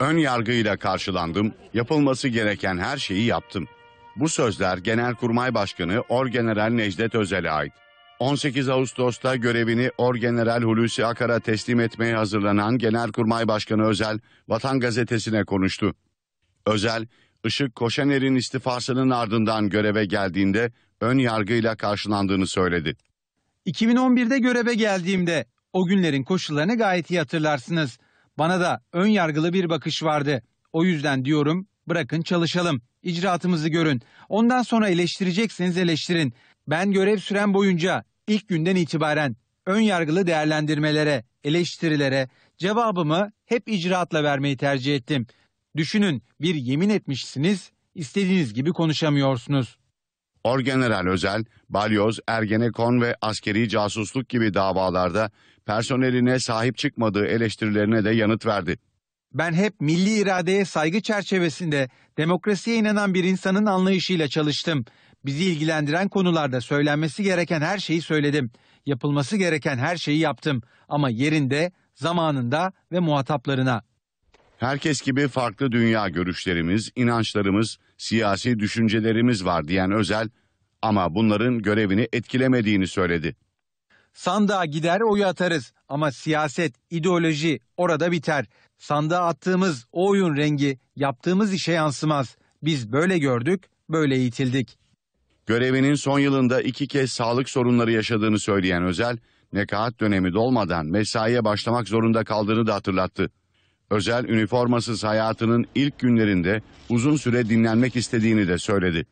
Ön yargıyla karşılandım, yapılması gereken her şeyi yaptım. Bu sözler Genelkurmay Başkanı Orgeneral Necdet Özel'e ait. 18 Ağustos'ta görevini Orgeneral Hulusi Akar'a teslim etmeye hazırlanan Genelkurmay Başkanı Özel, Vatan Gazetesi'ne konuştu. Özel, Işık Koşener'in istifasının ardından göreve geldiğinde ön yargıyla karşılandığını söyledi. 2011'de göreve geldiğimde o günlerin koşullarını gayet iyi hatırlarsınız. Bana da ön yargılı bir bakış vardı. O yüzden diyorum bırakın çalışalım. İcraatımızı görün. Ondan sonra eleştirecekseniz eleştirin. Ben görev süren boyunca ilk günden itibaren ön yargılı değerlendirmelere, eleştirilere cevabımı hep icraatla vermeyi tercih ettim. Düşünün bir yemin etmişsiniz, istediğiniz gibi konuşamıyorsunuz. Orgeneral Özel, Balyoz, Ergenekon ve askeri casusluk gibi davalarda personeline sahip çıkmadığı eleştirilerine de yanıt verdi. Ben hep milli iradeye saygı çerçevesinde demokrasiye inanan bir insanın anlayışıyla çalıştım. Bizi ilgilendiren konularda söylenmesi gereken her şeyi söyledim. Yapılması gereken her şeyi yaptım ama yerinde, zamanında ve muhataplarına. Herkes gibi farklı dünya görüşlerimiz, inançlarımız, siyasi düşüncelerimiz var diyen Özel ama bunların görevini etkilemediğini söyledi. Sandığa gider oyu atarız ama siyaset, ideoloji orada biter. Sandığa attığımız o oyun rengi yaptığımız işe yansımaz. Biz böyle gördük, böyle itildik. Görevinin son yılında iki kez sağlık sorunları yaşadığını söyleyen Özel, nekaat dönemi dolmadan mesaiye başlamak zorunda kaldığını da hatırlattı özel üniformasız hayatının ilk günlerinde uzun süre dinlenmek istediğini de söyledi.